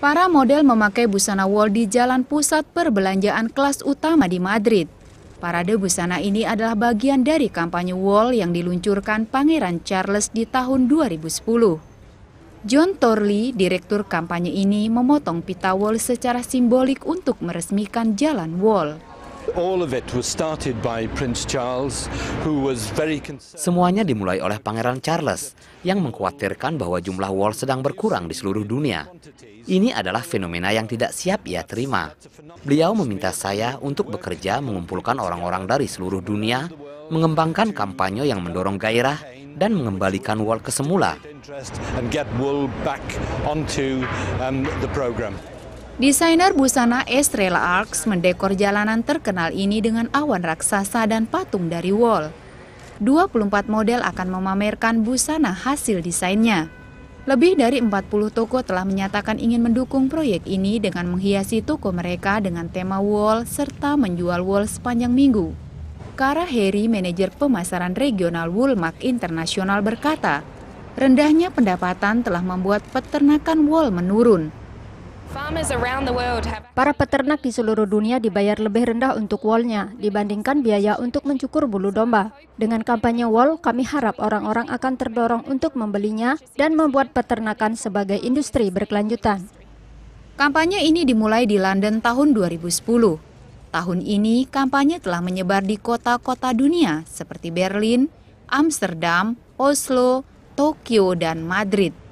para model memakai busana wol di jalan pusat perbelanjaan kelas utama di Madrid. Parade busana ini adalah bagian dari kampanye wol yang diluncurkan Pangeran Charles di tahun 2010. John Torley, direktur kampanye ini, memotong pita wall secara simbolik untuk meresmikan jalan wall. Semuanya dimulai oleh Pangeran Charles yang mengkhawatirkan bahwa jumlah wall sedang berkurang di seluruh dunia. Ini adalah fenomena yang tidak siap ia terima. Beliau meminta saya untuk bekerja mengumpulkan orang-orang dari seluruh dunia, mengembangkan kampanye yang mendorong gairah, dan mengembalikan wall ke semula. Desainer busana Estrella Arcs mendekor jalanan terkenal ini dengan awan raksasa dan patung dari wall. 24 model akan memamerkan busana hasil desainnya. Lebih dari 40 toko telah menyatakan ingin mendukung proyek ini dengan menghiasi toko mereka dengan tema wall serta menjual wall sepanjang minggu. Kara Heri, manajer pemasaran regional Woolmark Internasional berkata, rendahnya pendapatan telah membuat peternakan wall menurun. Para peternak di seluruh dunia dibayar lebih rendah untuk wolnya dibandingkan biaya untuk mencukur bulu domba. Dengan kampanye wol, kami harap orang-orang akan terdorong untuk membelinya dan membuat peternakan sebagai industri berkelanjutan. Kampanye ini dimulai di London tahun 2010. Tahun ini, kampanye telah menyebar di kota-kota dunia seperti Berlin, Amsterdam, Oslo, Tokyo, dan Madrid.